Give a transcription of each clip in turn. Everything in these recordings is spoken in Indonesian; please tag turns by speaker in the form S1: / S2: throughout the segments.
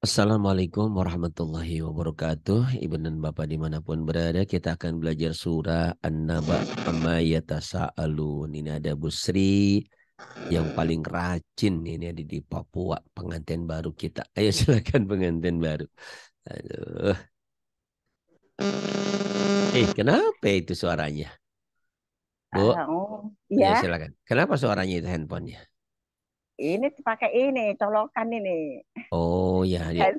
S1: Assalamualaikum warahmatullahi wabarakatuh Ibu dan Bapak dimanapun berada Kita akan belajar surah An-Naba Amma yatasa'alun Ini ada Busri Yang paling rajin Ini ada di Papua Pengantin baru kita Ayo silakan pengantin baru Aduh Eh kenapa itu suaranya Bu?
S2: Oh, ya. ya silakan.
S1: Kenapa suaranya itu handphonenya?
S2: ini pakai ini colokan ini.
S1: Oh ya, ya.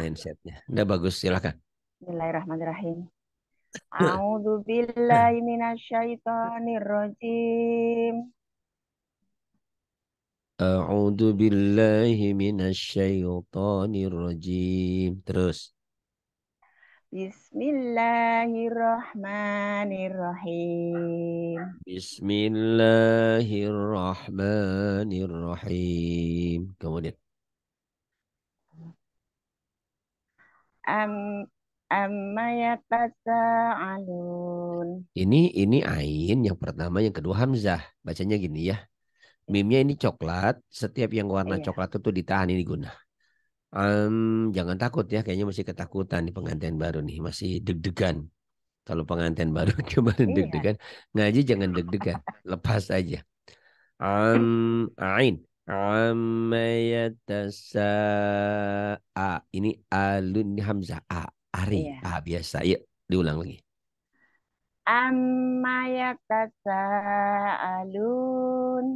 S1: Handset. Nah, Udah bagus, silakan.
S2: Bismillahirrahmanirrahim. A'udzu billahi minasyaitonir rajim.
S1: A'udzu billahi minasyaitonir rajim. Terus.
S2: Bismillahirrahmanirrahim.
S1: Bismillahirrahmanirrahim. Kemudian.
S2: Am amma yatasaalun.
S1: Ini ini ain yang pertama, yang kedua hamzah. Bacanya gini ya. Iya. Mimnya ini coklat, setiap yang warna iya. coklat itu ditahan ini guna. Um, jangan takut ya, kayaknya masih ketakutan di pengantin baru nih, masih deg-degan. Kalau pengantin baru kemarin iya. deg-degan, ngaji jangan deg-degan, lepas aja. Um, ain amayatasa a ini alun ini hamzah a ari iya. a biasa. Yuk diulang lagi.
S2: Amayatasa alun.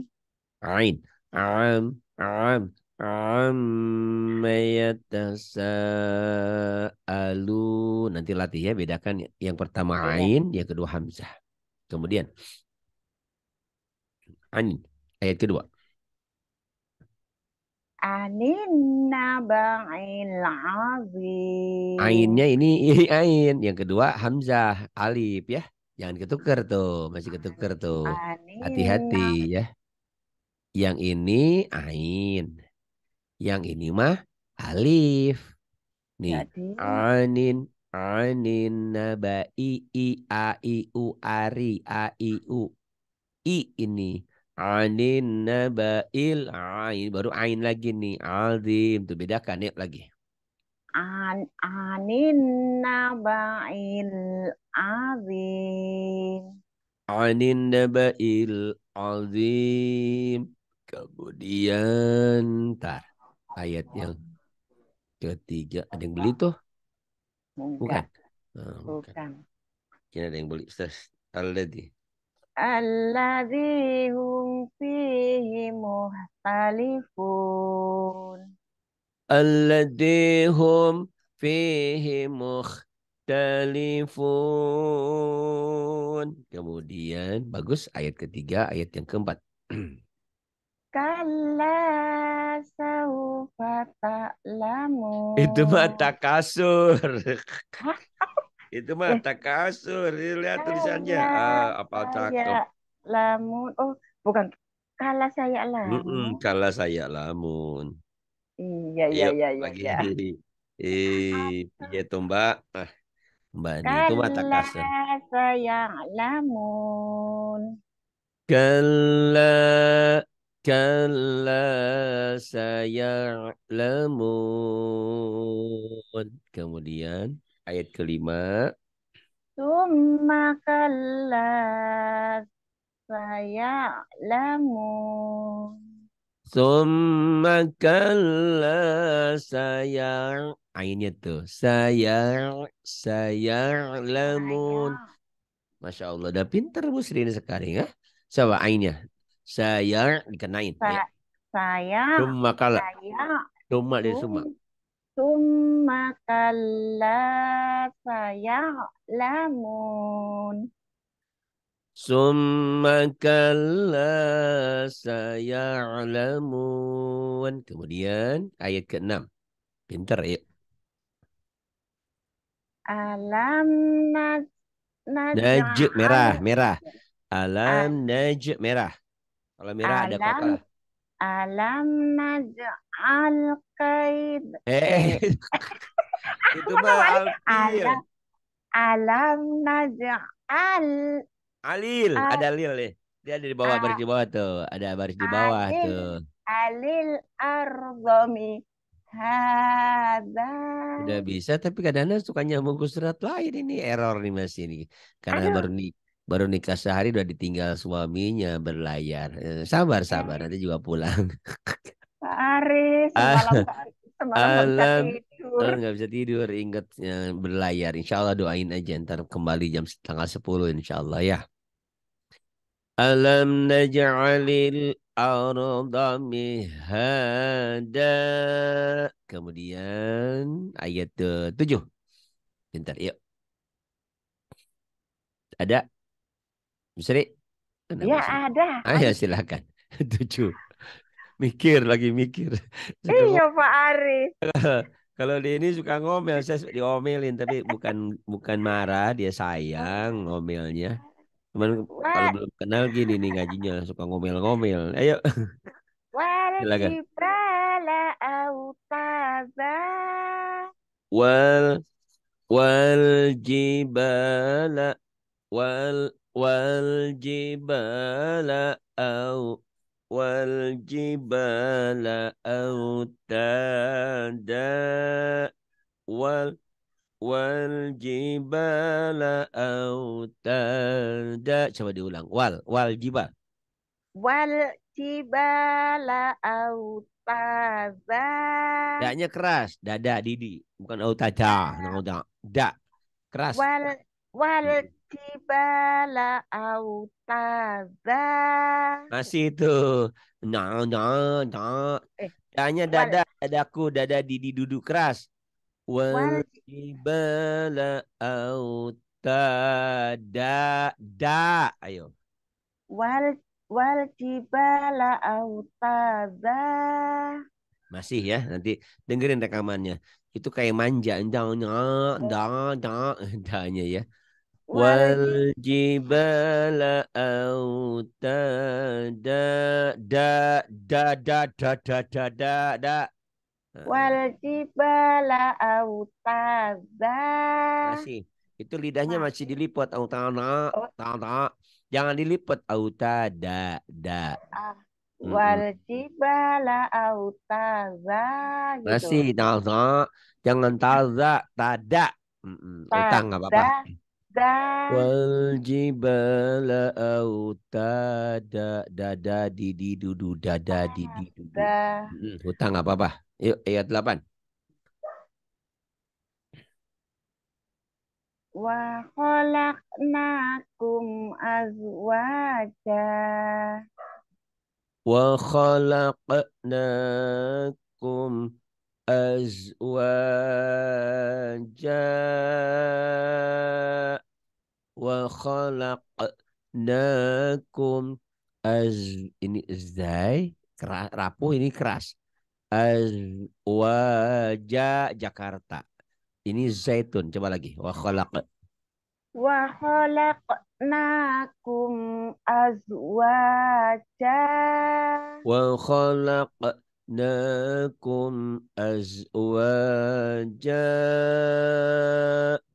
S1: Ain am am Amma Nanti latih ya, bedakan yang pertama iya. ain, yang kedua hamzah. Kemudian ain ayat kedua.
S2: Anin ain azim.
S1: Ainnya ini, ini ain. Yang kedua hamzah, alif ya. Jangan ketuker tuh, masih ketuker tuh. Hati-hati ya. Yang ini ain. Yang ini mah alif. Nih. Anin. Anin naba i i a i u ari a i u i ini anin naba, nabail ain baru ain lagi nih azim tuh bedakan yuk lagi
S2: an anin naba, il, azim
S1: anin naba, il, azim kemudian tar ayat yang ketiga. Ada yang beli tuh? Oh, bukan. Bukan. Bukan. ada yang beli. Ustaz.
S2: Al-Ladhi hum fihi muhtalifun.
S1: Al-Ladhi hum fihi muhtalifun. Kemudian, bagus ayat ketiga, ayat yang keempat.
S2: Kala saufa lamun. Itu
S1: mata kasur. itu ya. mata kasur. Lihat tulisannya. Ah, apa cakep.
S2: Lamun. Oh, bukan. Kala saya lamun. Mm -mm,
S1: kala saya lamun. Iya, iya, iya, iya. Lagi. Iya, eh, iya tuh mbak. Ah, mbak ini itu mata kasur.
S2: Kala saya lamun.
S1: Kala Kalla sayalamun. Kemudian ayat kelima.
S2: Summa saya sayalamun.
S1: Summa kalla sayar. Ainnya ah, tuh. saya sayalamun. Masya Allah. Udah pinter Musri ah. ah, ini sekarang ya. Coba ainnya saya dikenain. Ya. Sa
S2: ya. Saya.
S1: Summa kala. Saya.
S2: Summa dari summa. Summa kala saya lamun.
S1: Summa saya lamun Kemudian ayat ke-6. Pintar ya.
S2: Alam naj... Naj... Merah,
S1: merah. Alam naj... Merah. Alhamdulillah ada alam, kata.
S2: Alam naj'al qaid. Eh. eh. itu mah alfil. Alam, naj'al.
S1: Alil, ada lil nih. Dia ada di bawah baris di bawah tuh. Ada baris di bawah alil, tuh.
S2: Alil ardomi. Hada.
S1: Udah bisa tapi kadang-kadang suka nyambung ke surat lain ini error nih Mas ini. Karena Aduh. baru nih baru nikah sehari udah ditinggal suaminya berlayar. Eh, sabar iya. sabar nanti juga pulang.
S2: Pak Aris, ah, semalam Pak Aris eh, nggak
S1: bisa tidur, ingat ya, berlayar. Insya Allah doain aja ntar kembali jam tanggal 10 insya Allah ya. Alam naj'alil arda mihada. Kemudian ayat 7. Bentar, yuk. Ada? Bu Sri?
S2: Ya ada. Ayo ah, ya,
S1: silakan. Tujuh. Mikir lagi mikir.
S2: Iya Pak Ari.
S1: Kalau dia ini suka ngomel, saya diomelin tapi bukan bukan marah, dia sayang ngomelnya. Cuman kalau belum kenal gini nih ngajinya suka ngomel-ngomel. Ayo. Silakan. Wal wal jibala wal au أو wal wal jibala au أوتادا coba diulang wal jibala
S2: waljibala autaza
S1: daknya keras dada didi bukan au nah, da keras wal
S2: wal hmm jibala autaza.
S1: Masih itu. No, no, no. Eh, dada, dadaku, dada Didi duduk keras. Wal jibala autada. Da. Ayo.
S2: Wal wal jibala autaza.
S1: Masih ya, nanti dengerin rekamannya. Itu kayak manja, dang, dang, dang, dang, ya. Wal jibala autada da da da da da da da da Wal
S2: ah. auta autada Masih
S1: itu lidahnya masih dilipat autana oh. tana jangan dilipat autada da ah. Wal
S2: jibala autaza gitu. Masih
S1: taza jangan taza tada utang nggak apa-apa
S2: dan Wal
S1: jibala autada dada didi dudu dada ah, didi dudu.
S2: Hmm,
S1: hutang apa apa? Yuk ayat 8.
S2: Wa khalaqnakum azwaja.
S1: Wa khalaqnakum Azwaja, أزواجا وخلقناكم az ini zai rapuh ini keras az waja Jakarta ini zaitun coba lagi wa khalaq
S2: wa khalaqnakum azwaja
S1: wa khalaq زوجناكم azwaja.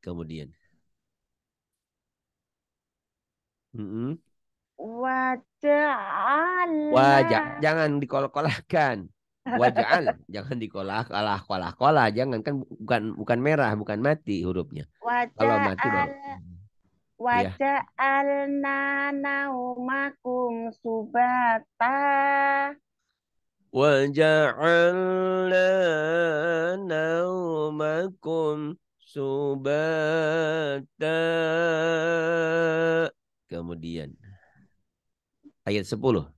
S1: kemudian mm -hmm.
S2: Waja'al. Wajah.
S1: Jangan dikolak-kolakan. Waja'al. jangan dikolak kolah kolah kolah. Jangan kan bukan bukan merah, bukan mati hurufnya.
S2: wajah Kalau mati baru. Iya. Waja'alna ya. naumakum subata.
S1: وجعلنا نومكم subata. Kemudian ayat 10.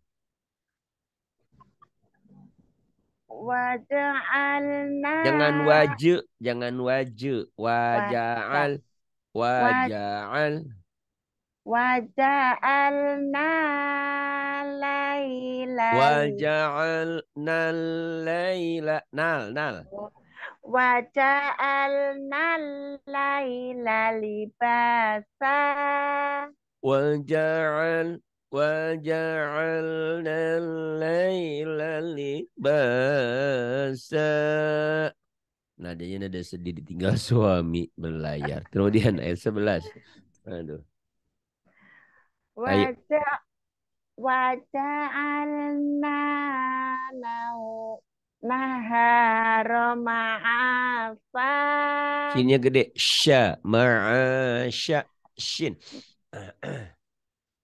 S2: Waja'alna. Jangan waju,
S1: jangan waju. Waja'al. Waja'al.
S2: Waja'alna laila
S1: nal laila nal nal
S2: nal laila libasa
S1: waja'al nal laila libasa Nadanya nada sedih ditinggal suami berlayar. Kemudian ayat 11. Aduh. Wajah
S2: waja'alna nau nahara ma'afa
S1: sinnya gede sya ma'asya shin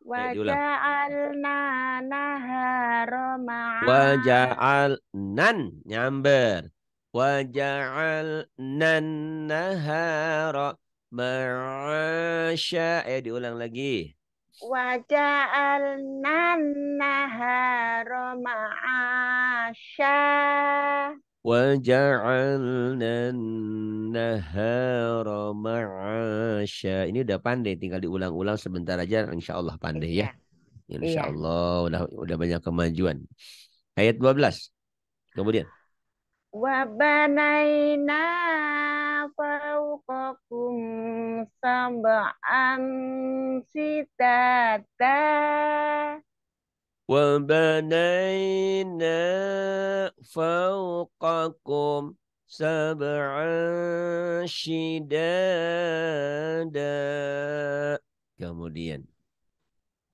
S2: waja'alna nahara Wajah
S1: waja'alnan nyamber waja'alnan nahara ma'asya Eh diulang lagi
S2: وجعلنا النهار معاشا
S1: وجعلنا النهار معاشا ini udah pandai tinggal diulang-ulang sebentar aja insya Allah pandai ya iya. Iya. insya Allah udah udah banyak kemajuan ayat 12 kemudian
S2: wabanaina fawqakum sab'an sitata
S1: وَبَنَيْنَا فَوْقَكُمْ سَبْعًا Kemudian,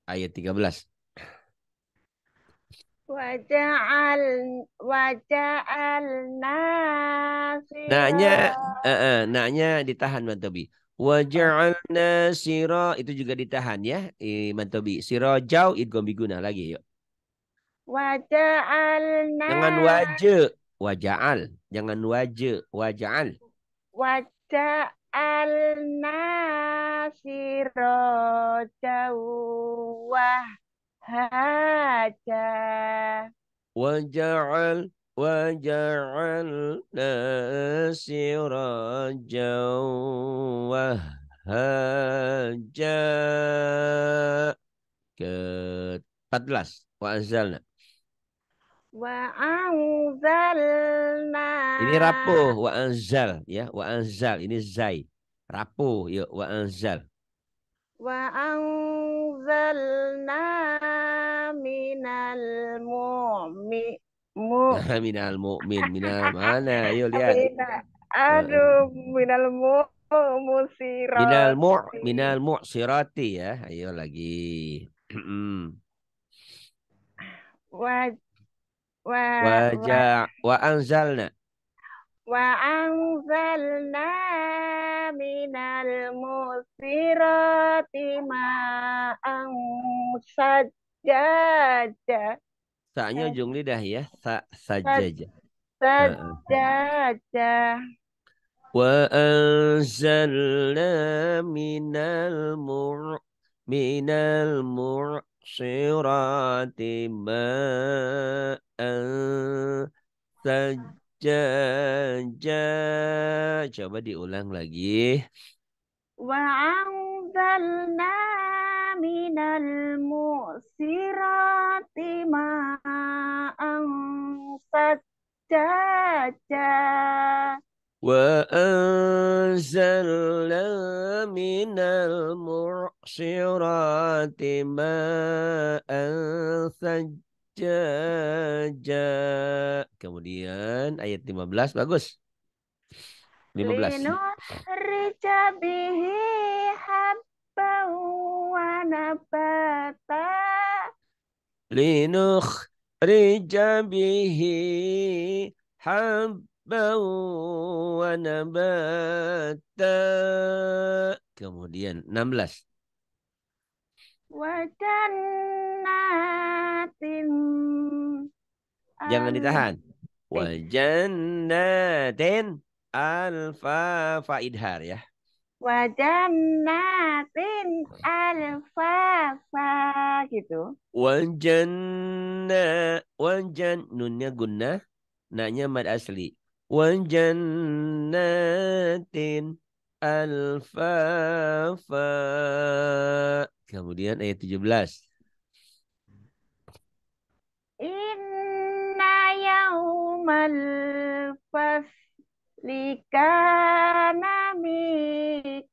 S1: ayat 13
S2: wajah al nasira. Nanya, uh,
S1: eh, uh, eh, nanya ditahan Mantobi. wajah al siro itu juga ditahan ya, Mantobi. Siro jauh gombi guna lagi yuk.
S2: Waja'alna. Jangan wajah,
S1: al Jangan wajah, al
S2: wajah al siro jauh haja.
S1: Waja'al sirajan wa Haja ke 14 wa'azalna
S2: wa'azalna ini rapuh
S1: anzal ya anzal ini zai rapuh yuk anzal.
S2: وأنزلنا من المؤمن
S1: minal mu'min minal mana yuk lihat
S2: aduh minal mu'musirati minal mu
S1: minal mu'sirati ya ayo lagi wa wa anzalna
S2: وأنزلنا من المسرات ماء سجاجا
S1: Sa'nya eh. ujung lidah ya. Sa sajaja.
S2: Sajaja.
S1: Wa anzalna minal mur minal mur sirati ma'an sajaja ja coba diulang lagi
S2: wa anzalna minal mu'sirati ma'an
S1: Wa anzalna minal musirati ماء ثجاجا jaja. Kemudian ayat 15 bagus. 15.
S2: Linusrika bihi habban wa nabata.
S1: Linusrika bihi habban wa nabata. Kemudian 16.
S2: Wa jannah Jangan ditahan.
S1: Wal jannatin alfa faidhar ya.
S2: Wa jannatin alfa fa gitu.
S1: Wajanna, janna nunnya guna, nanya mad asli. Wal jannatin alfa fa. Kemudian ayat 17.
S2: yaumal fasli kana miqata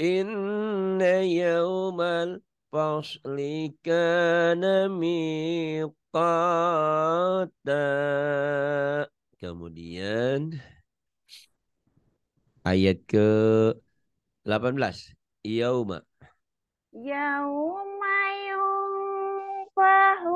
S1: Inna yaumal fasli kana miqata Kemudian ayat ke 18 yauma
S2: yauma yunfahu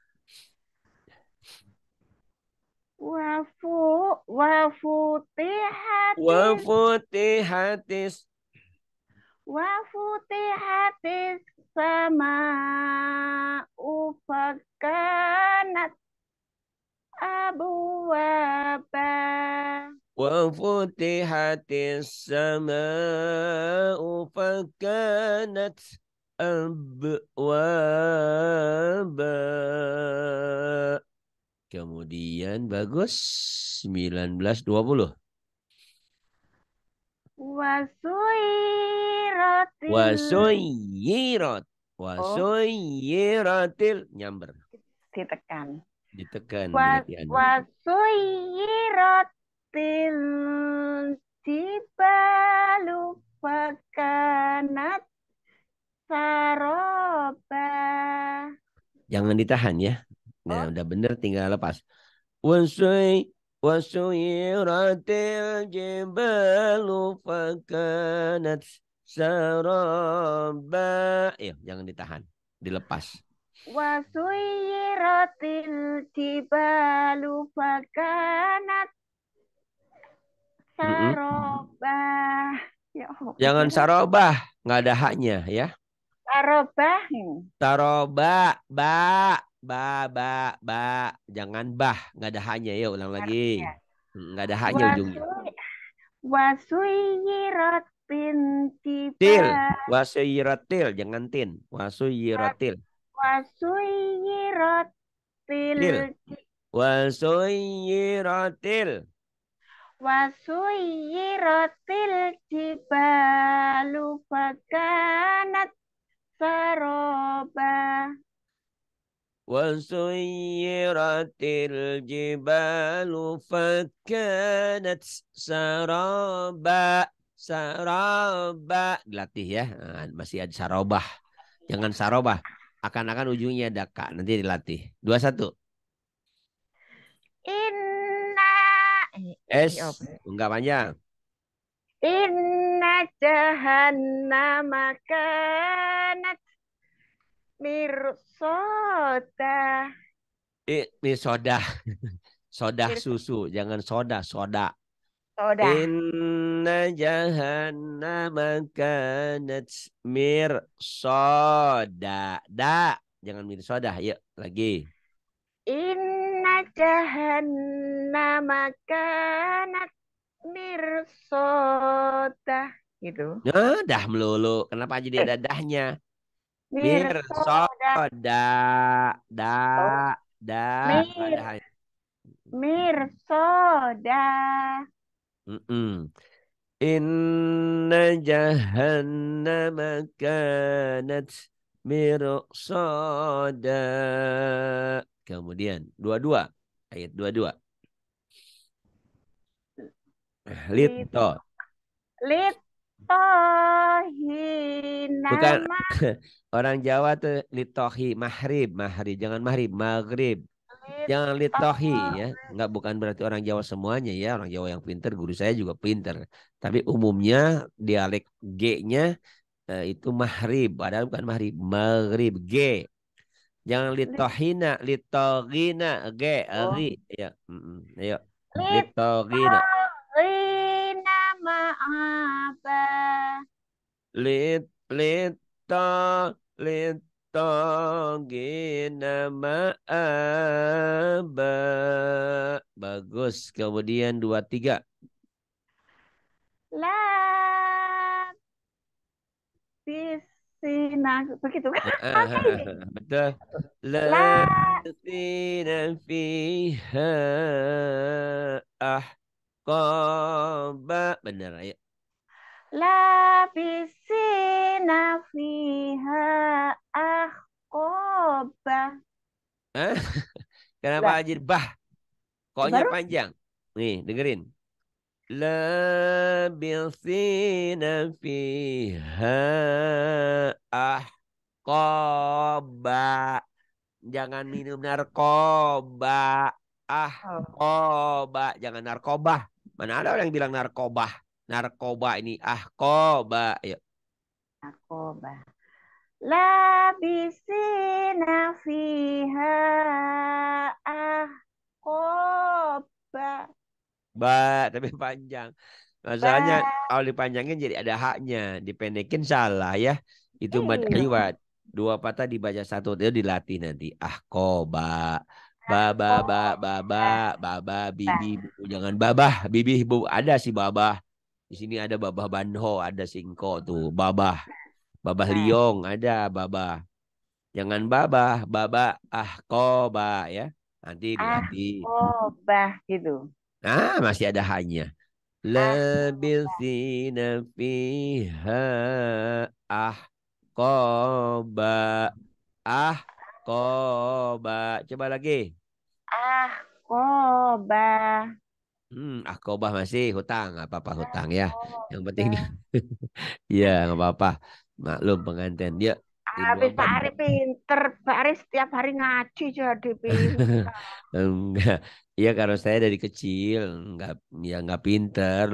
S2: Wafu, wafu tihat. Wafu
S1: tihatis.
S2: Wafu tihatis sama upakanat abu waba.
S1: Wafu tihatis sama upakanat abu apa? Wafu sama abu waba. Kemudian bagus 1920.
S2: Wasuiratil. Wasuirat.
S1: Wasuiratil oh. nyamber.
S2: Ditekan.
S1: Ditekan. Was,
S2: wasuiratil jibalu fakanat saroba.
S1: Jangan ditahan ya. Nah, oh. udah bener tinggal lepas. Wasui wasuyiratil jibalu fakanat saraba. Ya, jangan ditahan, dilepas.
S2: Wasuyiratil jibalu fakanat saraba. Ya,
S1: jangan saraba, nggak ada haknya ya.
S2: Saraba.
S1: Taroba, ba ba ba ba jangan bah nggak ada hanya ya ulang lagi hmm, nggak ada hanya ujungnya
S2: wasuyirat pinti til
S1: wasuyirat til jangan tin wasuyirat til
S2: wasuyirat til
S1: wasuyirat til
S2: wasuyirat til saroba
S1: وسيرت الجبال فكانت سرابا saraba dilatih ya ah, masih ada sarobah jangan sarobah akan-akan ujungnya ada kak nanti dilatih dua satu
S2: inna
S1: eh, es ya? enggak panjang
S2: inna jahannama Mir soda.
S1: Eh, mir soda. soda susu, jangan soda, soda. Soda. Inna jahannama kanat mir soda. Da, jangan mir soda. Yuk, lagi.
S2: Inna jahannama kanat mir soda.
S1: Gitu. Nah, dah melulu. Kenapa jadi ada dahnya? Mirsoda. Da. Da. Mir.
S2: Mirsoda.
S1: Mm -mm. Inna jahannam kanat Kemudian dua-dua ayat dua-dua. Lito.
S2: Lito. Litohi Bukan
S1: orang Jawa tuh litohi mahrib mahrib jangan mahrib maghrib jangan litohi ya nggak bukan berarti orang Jawa semuanya ya orang Jawa yang pinter guru saya juga pinter tapi umumnya dialek G-nya eh, itu mahrib padahal bukan mahrib maghrib G jangan litohina litohina G ri oh. ya mm, ayo litohina
S2: ma apa
S1: lit lit ta lit ta gina ma aba bagus kemudian dua tiga
S2: la bis begitu ah, ah, ah,
S1: betul la sina fiha ah koba bener ayo
S2: lapisina fiha ah Koba
S1: Hah? Eh, kenapa La. ajir bah koknya panjang nih dengerin lapisina fiha ah Koba jangan minum narkoba Ah, oh, jangan narkoba. Mana ada orang yang bilang narkoba? Narkoba ini ah koba. Ayo.
S2: Narkoba. Labisina fiha ah koba.
S1: Ba, tapi panjang. Masalahnya kalau dipanjangin jadi ada haknya, dipendekin salah ya. Itu mad iya. Dua patah dibaca satu itu dilatih nanti. Ah koba. Baba, baba, oh, iya. baba, baba, bibi, bu. jangan babah, bibi, bu. Ada si babah. Di sini ada babah banho, ada singko tu babah. Babah nah. liong ada babah. Jangan babah, baba ah koba ya. Nanti nanti
S2: Ah, koba gitu.
S1: ah masih ada hanya. Ah, lebih sina fiha ah koba ah Akoba. Coba lagi.
S2: Akoba.
S1: Hmm, akoba masih hutang, nggak apa-apa hutang ya. Yang penting, ya nggak apa-apa. Maklum pengantin dia.
S2: Habis Pak Ari pinter, Pak Ari setiap hari ngaji jadi pinter.
S1: enggak, iya karena saya dari kecil nggak ya nggak pinter,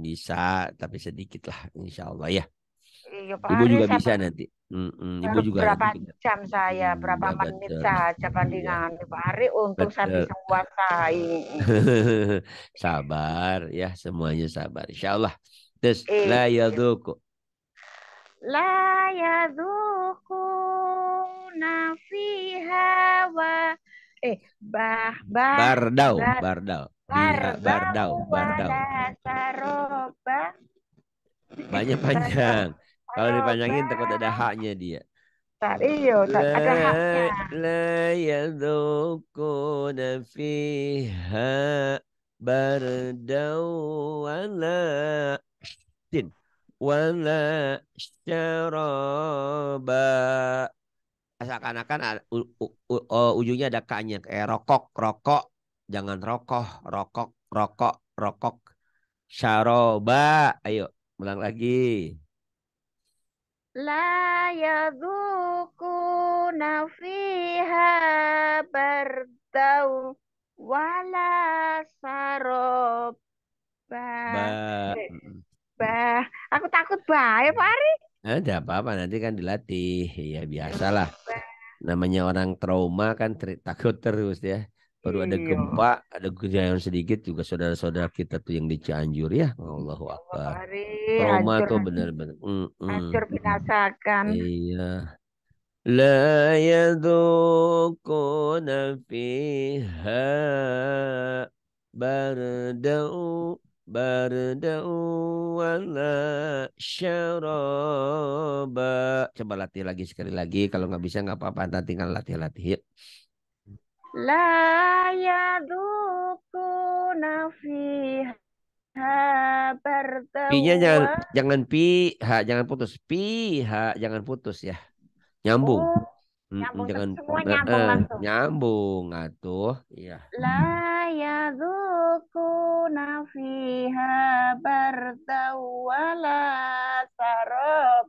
S1: bisa tapi sedikit lah, insya Allah ya.
S2: Iya, Pak Ibu juga bisa
S1: nanti. Mm -mm, Ibu juga berapa
S2: nanti. jam saya, mm, berapa hmm, menit betul. saja bandingan iya. Pak Ari untuk betul. saya bisa
S1: sabar ya, semuanya sabar. Insya Allah. Terus eh, la yaduku.
S2: La yaduku nafiha wa eh bah, bah bardau iya, bardau bardau bardau
S1: bardau banyak panjang kalau dipanjangin takut ada haknya dia. Tak iyo, tak ada haknya. La yadukuna fiha bardaw wala tin wala syaraba seakan-akan ujungnya ada kanya kayak rokok rokok jangan rokok, rokok rokok rokok syaroba ayo ulang lagi
S2: la yaduku nafiha bardau wala sarob bah. bah. Aku takut bah ya Pak Ari.
S1: Eh, tidak apa-apa nanti kan dilatih ya biasalah. Iya, Namanya orang trauma kan takut terus ya baru ada iya. gempa, ada guncangan sedikit juga saudara-saudara kita tuh yang di Cianjur ya. Allahu iya, Akbar. Trauma tuh benar-benar. Mm -mm. Hancur
S2: binasakan.
S1: Iya. La يذوقون فيها bardau bardau wala syaraba. Coba latih lagi sekali lagi. Kalau nggak bisa nggak apa-apa. Nanti tinggal kan latih-latih.
S2: La yadukuna fiha Pinya jangan
S1: jangan piha, jangan putus. Piha jangan putus ya. Nyambung. Oh, nyambung jangan semua nyambung eh, Nyambung atuh, nah, iya.
S2: La yadukuna fiha bardaw la
S1: sarab.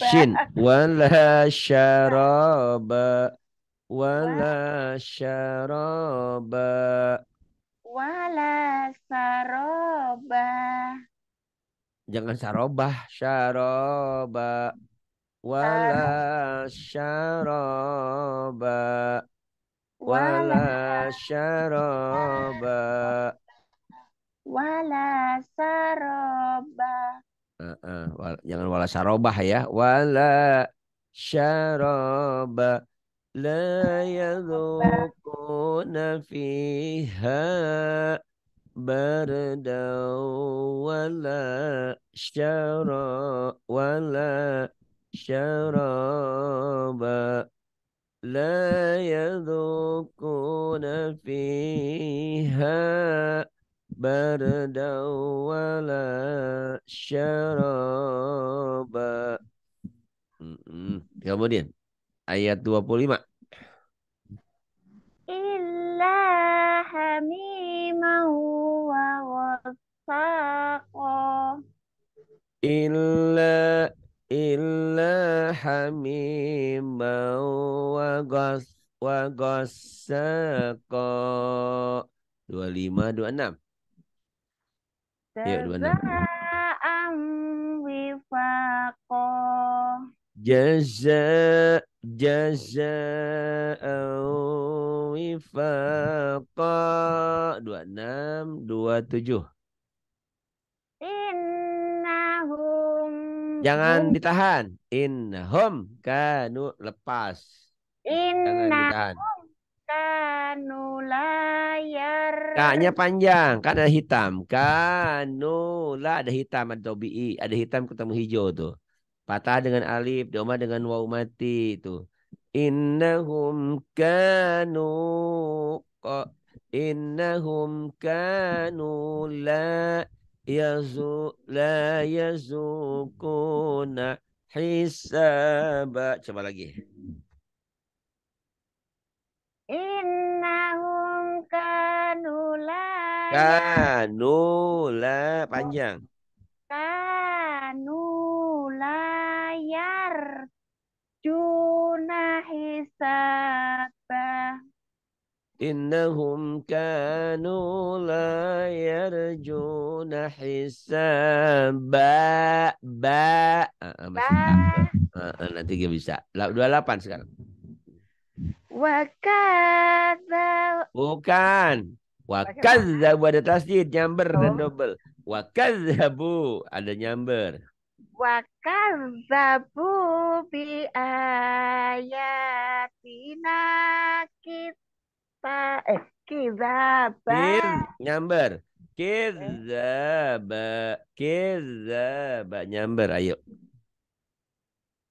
S1: Shin wala syaraba wala syaraba
S2: wala saroba
S1: jangan sarobah syaraba wala syaraba wala syaraba
S2: wala saroba
S1: uh, uh, wala, jangan wala sarobah ya wala syaroba لا يذوقون فيها بردا ولا شرا ولا شرابا لا يذوقون فيها بردا ولا شرابا kemudian ayat 25.
S2: Illa wa
S1: Illa illa hamiman wa gas wa dua 25 26. Yuk 26. Jazaan jaza'an wifaqa 26 27
S2: innahum
S1: jangan ditahan innahum kanu lepas
S2: innahum kanu layar
S1: kaknya panjang kan ada hitam kanu la ada hitam ada tobi'i ada hitam ketemu hijau tuh Patah dengan alif, doma dengan waw mati itu. Innahum kanu innahum kanu la yazu la yazukuna hisaba. Coba lagi.
S2: Innahum kanu la
S1: kanu la panjang.
S2: Kanu layar juna hisabah
S1: innahum kanu la yarjuna hisaba ba ah, ah, ba ah, nanti dia bisa 28 sekarang
S2: wakadza
S1: bukan buat ada tasdid nyamber oh. dan double wakadzabu ada nyamber
S2: Wakazzabu bi ayatina kita eh kizaba. Kim,
S1: nyamber. Kizaba, kizaba nyamber ayo.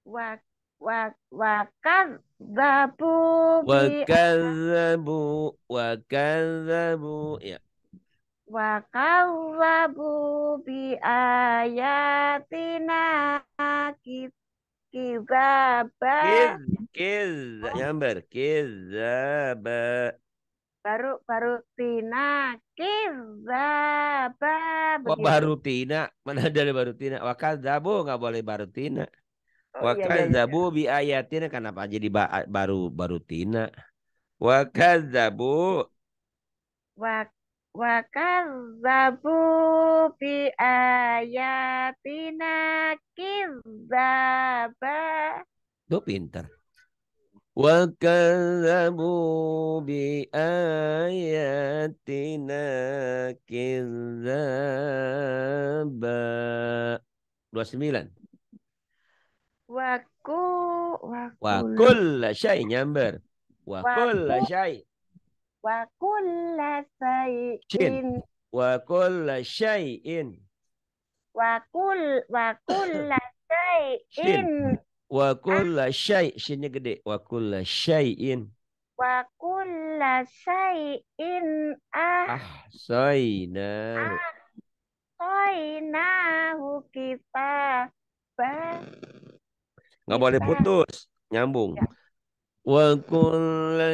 S2: Wak wak wakaz zabu wakaz
S1: zabu wakaz zabu ya
S2: wa kawwabu bi ayatina kizaba
S1: kiz nyamber kizaba
S2: baru baru tina kizaba kok baru
S1: tina mana ada baru tina wa kadzabu nggak boleh baru tina oh, wa iya, iya, iya, kadzabu bi ayatina kenapa jadi baru baru tina wa kadzabu
S2: wa Wakazzabu bi ayatina kizzaba.
S1: Do pinter. Wakazzabu bi ayatina Dua sembilan.
S2: Waku waku.
S1: Wakul syai nyamber. Wakul syai
S2: wa kulla syai'in
S1: wa kulla syai'in
S2: wa kull wa kulla syai'in
S1: wa kulla syai' shinnya gede wa kulla syai'in
S2: wa kulla ah
S1: ahsaina
S2: ahsainahu kita
S1: nggak boleh putus nyambung ya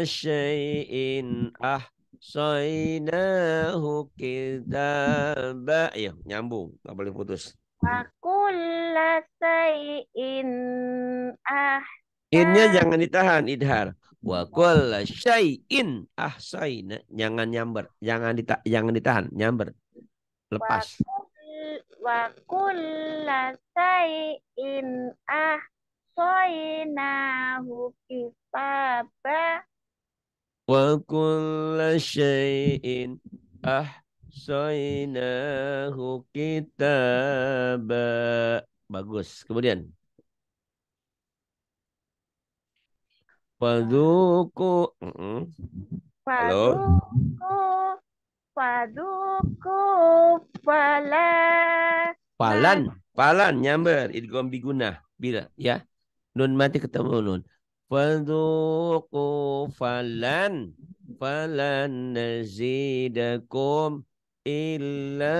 S1: shay'in ah sainahu kitaba ya nyambung nggak boleh putus
S2: wakulla shay'in ah
S1: innya jangan ditahan idhar shay'in ah ahsaina jangan nyamber jangan dita jangan ditahan nyamber lepas
S2: wakulla shay'in ah وَأَعْطَيْنَاهُ كِتَابَهُ
S1: وَكُلَّ شَيْءٍ أَحْصَيْنَاهُ كِتَابًا Bagus. Kemudian. Paduku, Halo.
S2: Paduku Pala.
S1: Palan, Palan, nyamber. Idgom guna. Bila. Ya. Nun mati ketemu nun. Fadhuku falan falan nazidakum illa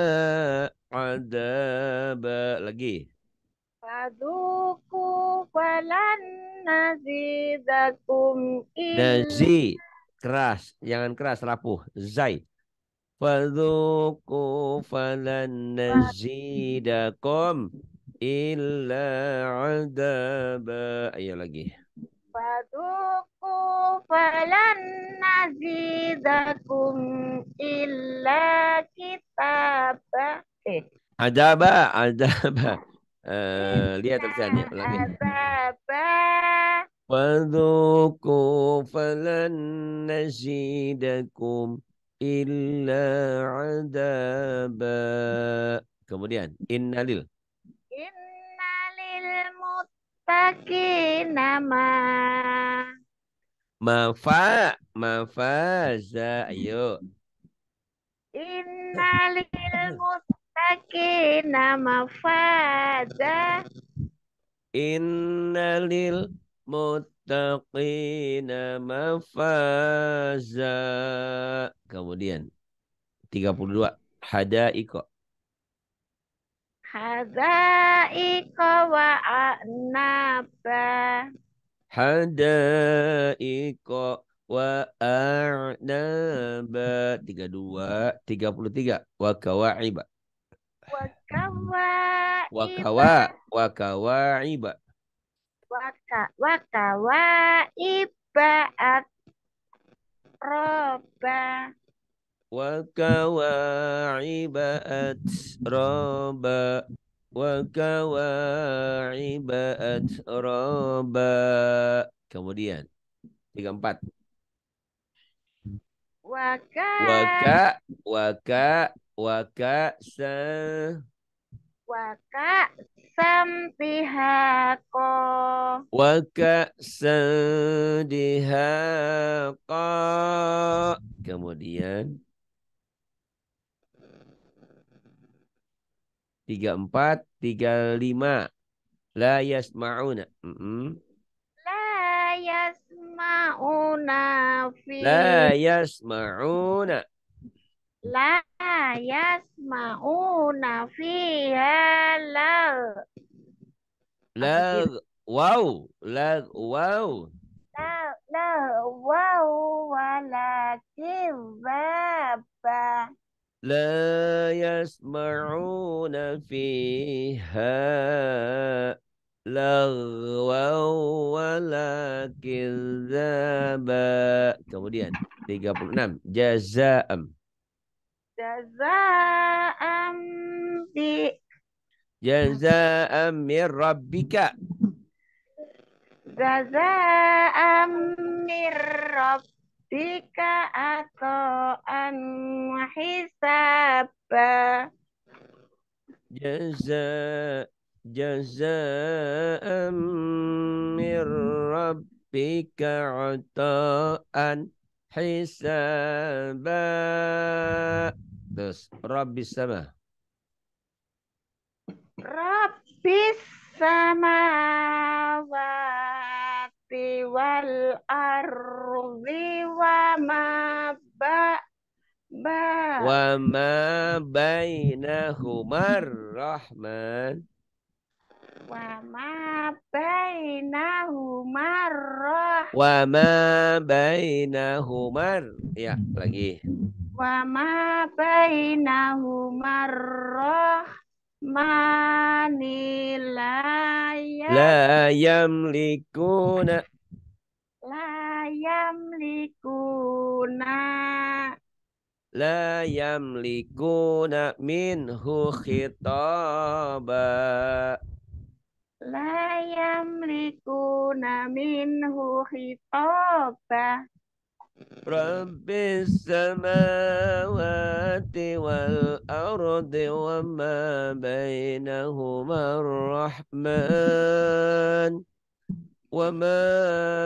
S1: adab lagi.
S2: Fadhuku falan nazidakum illa Nazi
S1: keras, jangan keras rapuh. Zai. Fadhuku falan nazidakum illa adaba. Ayo iya lagi.
S2: Faduku falan nazidakum illa kitab Eh.
S1: Adaba, adaba. Uh, lihat tulisannya lagi. Adaba. Faduku falan nazidakum illa adaba. Kemudian innalil. memiliki nama. Mafa, mafaza, ayo.
S2: Innalil mustaqina mafaza.
S1: Innalil mutaqina mafaza. Kemudian 32 hadaiko.
S2: Hadaika wa anaba.
S1: Hadaika wa a'naba. 32 33 wa kawaiba
S2: wa kawaiba wa kawa
S1: wa kawaiba
S2: wa kawaiba roba
S1: وكواعب أتربا وكواعب أترابا kemudian tiga empat.
S2: waka waka
S1: waka waka se
S2: waka ko.
S1: waka ko. kemudian 34, 35. La yasma'una. Mm -hmm.
S2: La yasma'una. Fi... La
S1: yasma'una.
S2: La yasma'una fi lag.
S1: Lag. Wow. Lag. Wow.
S2: Lag. Wow. Wala kibaba.
S1: لا يسمعون فيها لغوا ولا كذابا kemudian 36 jazaam
S2: jazaam bi
S1: jazaam rabbika
S2: jazaam rabbika rabbika ato'an wa jaza
S1: Jaza jaza'an rabbika ato'an hisaba. Terus, Rabbis sama.
S2: Rabbis sama samawati wal ardi wa ma ba ba wa
S1: ma bainahuma rahman wa
S2: ma bainahuma rahman
S1: wa ma bainahuma ya lagi
S2: wa ma bainahuma rahman Manilaya. La
S1: yamlikuna.
S2: La yamlikuna.
S1: La yamlikuna minhu khitaba
S2: La yamlikuna minhu khitaba
S1: رب السماوات والأرض وما بينهما الرحمن وما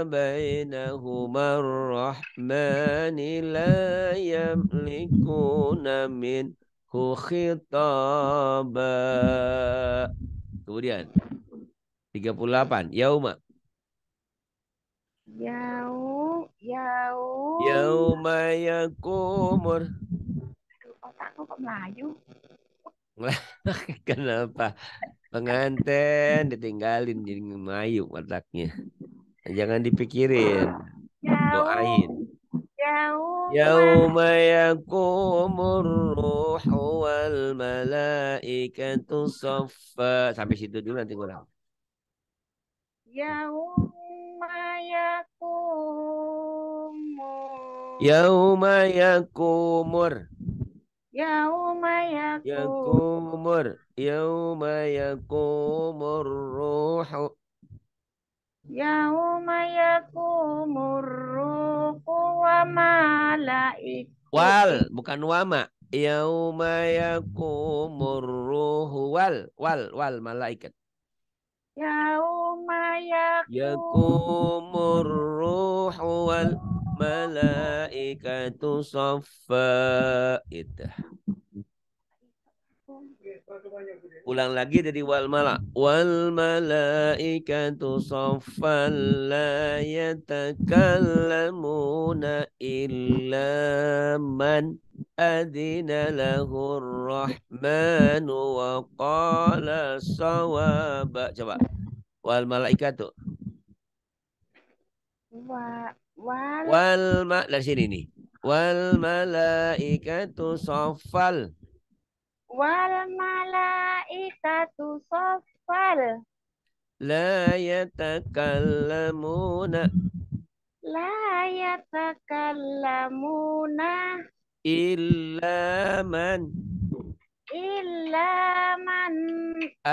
S1: بينهما الرحمن لا يملكون منه خطابا kemudian 38 yauma
S2: yauma Yaum.
S1: maya kumur. Aduh,
S2: otakku kok Melayu.
S1: Kenapa? Penganten ditinggalin jadi Melayu otaknya. Jangan dipikirin. Doain.
S2: Yaum.
S1: Yauma kumur ruhu wal malaikatu saffa. Sampai situ dulu nanti kurang.
S2: Yauma yakumur.
S1: Yauma yakumur.
S2: Yauma yakumur.
S1: Yauma ruhu.
S2: Yauma yakumur ruhu wa malaik.
S1: Wal, bukan wama. Yauma yakumur ruhu wal, wal, wal malaikat.
S2: Yauma
S1: yakumur ruhu wal malaikatu soffa. Itu. Ulang lagi dari wal mala. Wal malaikatu saffan la yatakallamuna illa man adina lahur rahmanu wa qala sawaba. Coba. Wal malaikatu.
S2: Wa, wal wal
S1: ma dari sini nih. Wal malaikatu saffal
S2: wal malaikatu soffal
S1: la yatakallamuna
S2: la yatakallamuna
S1: illa man
S2: illa man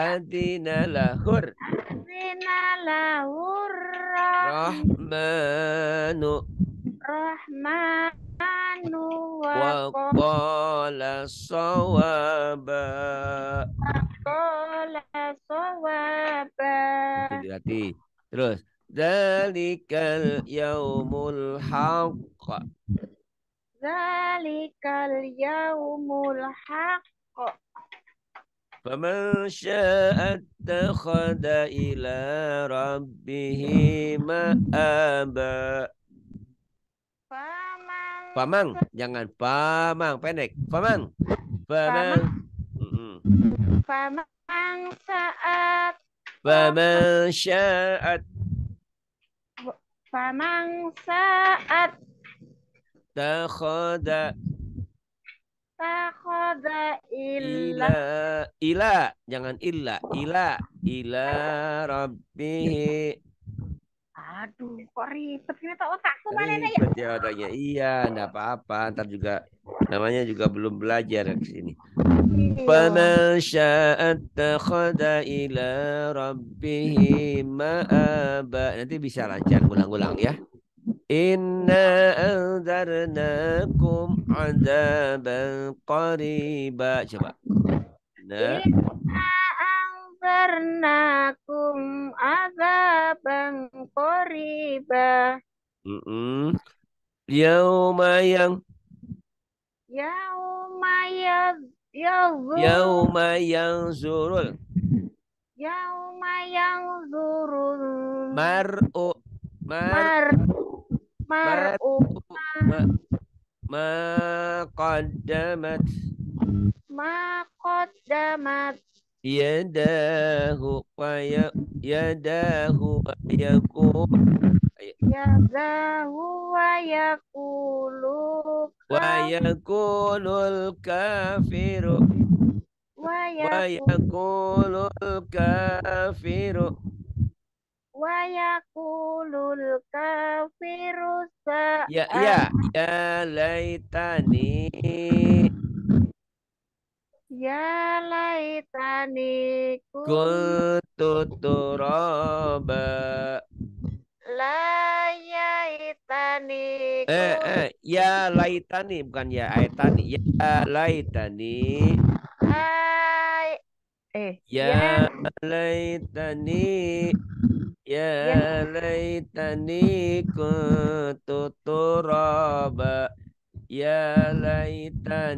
S1: adina lahur
S2: adina lahur
S1: rahmanu rahmanu wa qala sawaba wa qala sawaba hati terus zalikal yaumul haqq
S2: zalikal yaumul haqq
S1: فمن شاء اتخذ إلى ربه مآبا Pamang. Pamang, jangan pamang pendek. Pamang. Pamang.
S2: Pamang, pamang saat.
S1: Pamang saat.
S2: Pamang saat.
S1: Takhoda.
S2: Takhoda ila.
S1: Ila. Jangan illa. Ila. Ila rabbihi.
S2: Aduh, kok ribet ini tak otakku mana ya? Ribet
S1: ya otaknya. Iya, enggak apa-apa. Ntar juga namanya juga belum belajar ke sini. Faman sya'at takhada ila rabbih ma'aba. Nanti bisa lancar ulang-ulang ya. Inna anzarnakum adaban qariba. Coba. Nah. Inna
S2: anzarnakum riba.
S1: Mm -mm. Yauma yang
S2: Yauma yang yazur. Yauma
S1: yang zurul.
S2: Yauma yang zurul.
S1: Mar'u mar
S2: mar'u
S1: mar ma qaddamat
S2: ma qaddamat
S1: yadahu wa ya yadahu wa yaqul
S2: yadahu wa
S1: yaqulu wa yaqulul kafiru wa yaqulul kafiru
S2: wa yaqulul kafiru ya ya
S1: ya laitani
S2: Ya laitani
S1: kuntu turaba
S2: La yaitani Eh eh
S1: ya laitani bukan ya aitani ya laitani
S2: Hai eh
S1: ya, ya laitani ya, ya laitani kuntu turaba Ya laitani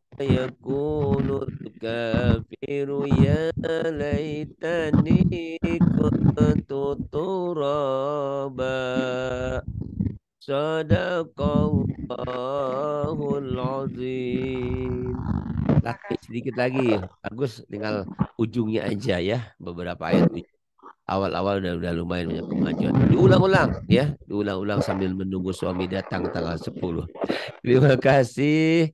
S1: يقول الكافر يا ليتني كنت ترابا صدق الله العظيم Lagi sedikit lagi, bagus tinggal ujungnya aja ya beberapa ayat awal-awal udah, udah lumayan banyak kemajuan. Diulang-ulang ya, diulang-ulang sambil menunggu suami datang tanggal 10. Terima kasih.